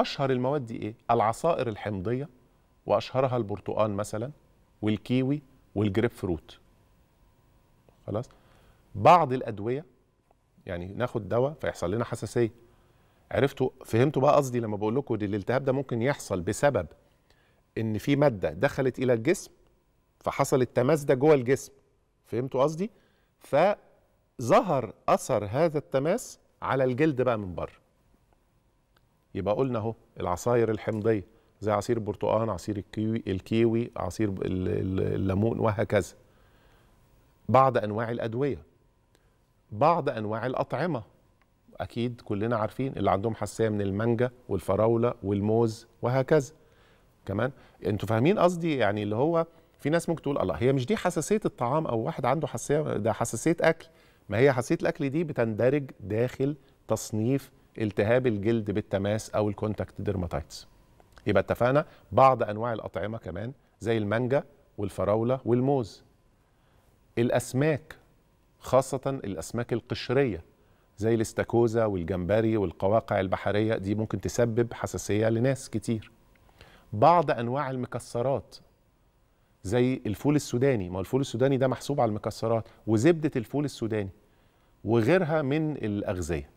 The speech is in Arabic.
اشهر المواد دي ايه العصائر الحمضيه واشهرها البرتقال مثلا والكيوي والجريب فروت خلاص بعض الادويه يعني ناخد دواء فيحصل لنا حساسيه عرفتوا فهمتوا بقى قصدي لما بقول لكم الالتهاب ده ممكن يحصل بسبب ان في ماده دخلت الى الجسم فحصل التماس ده جوه الجسم فهمتوا قصدي فظهر اثر هذا التماس على الجلد بقى من بره يبقى قلنا اهو العصاير الحمضيه زي عصير البرتقال عصير الكيوي الكيوي عصير الليمون وهكذا بعض انواع الادويه بعض انواع الاطعمه اكيد كلنا عارفين اللي عندهم حساسيه من المانجا والفراوله والموز وهكذا كمان انتوا فاهمين قصدي يعني اللي هو في ناس ممكن تقول الله هي مش دي حساسيه الطعام او واحد عنده حساسيه ده حساسيه اكل ما هي حساسيه الاكل دي بتندرج داخل تصنيف التهاب الجلد بالتماس او الكونتاكت ديرماتايتس يبقى اتفقنا بعض انواع الاطعمه كمان زي المانجا والفراوله والموز الاسماك خاصه الاسماك القشريه زي الاستاكوزا والجمبري والقواقع البحريه دي ممكن تسبب حساسيه لناس كتير بعض انواع المكسرات زي الفول السوداني ما الفول السوداني ده محسوب على المكسرات وزبده الفول السوداني وغيرها من الاغذيه